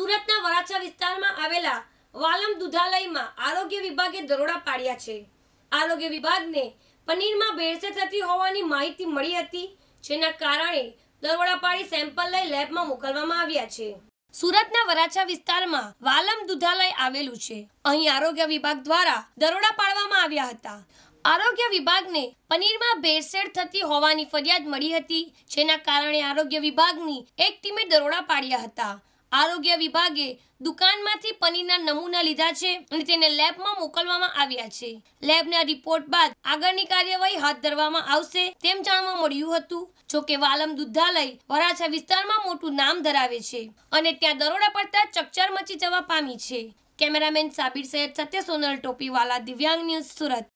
સુરતના વરાછા વિસ્તારમાં આવેલા વાલમ દુધાલયમાં આરોગ્ય વિભાગે દરોડા પાડ્યા છે આરોગ્ય વિભાગને પનીરમાં ભેળસેળ થતી હોવાની માહિતી મળી હતી જેના કારણે દરોડા પાડી સેમ્પલ લઈ લેબમાં મોકલવામાં આવ્યા છે સુરતના વરાછા વિસ્તારમાં વાલમ દુધાલય આવેલું છે અહીં આરોગ્ય વિભાગ દ્વારા દરોડા પાડવામાં આવ્યા હતા આરોગ્ય વિભાગને પનીરમાં ભેળસેળ થતી હોવાની ફરિયાદ મળી હતી જેના કારણે આરોગ્ય વિભાગની એક ટીમે દરોડા પાડ્યા હતા આરોગ્ય વિભાગે દુકાનમાંથી પનીરના નમૂના લીધા છે અને તેને લેબમાં મોકલવામાં આવ્યા છે લેબના રિપોર્ટ બાદ આગળની કાર્યવાહી હાથ ધરવામાં આવશે તેમ જાણવા મળ્યું હતું જોકે વાલમ દુધાલય વરાછા વિસ્તારમાં મોટું નામ ધરાવે છે અને ત્યાં દરોડા પડતા ચકચાર મચી જવા પામી છે કેમેરામેન સાબિર સૈયદ સત્ય સોનલ ટોપીવાલા દિવ્યાંગ ન્યૂઝ સુરત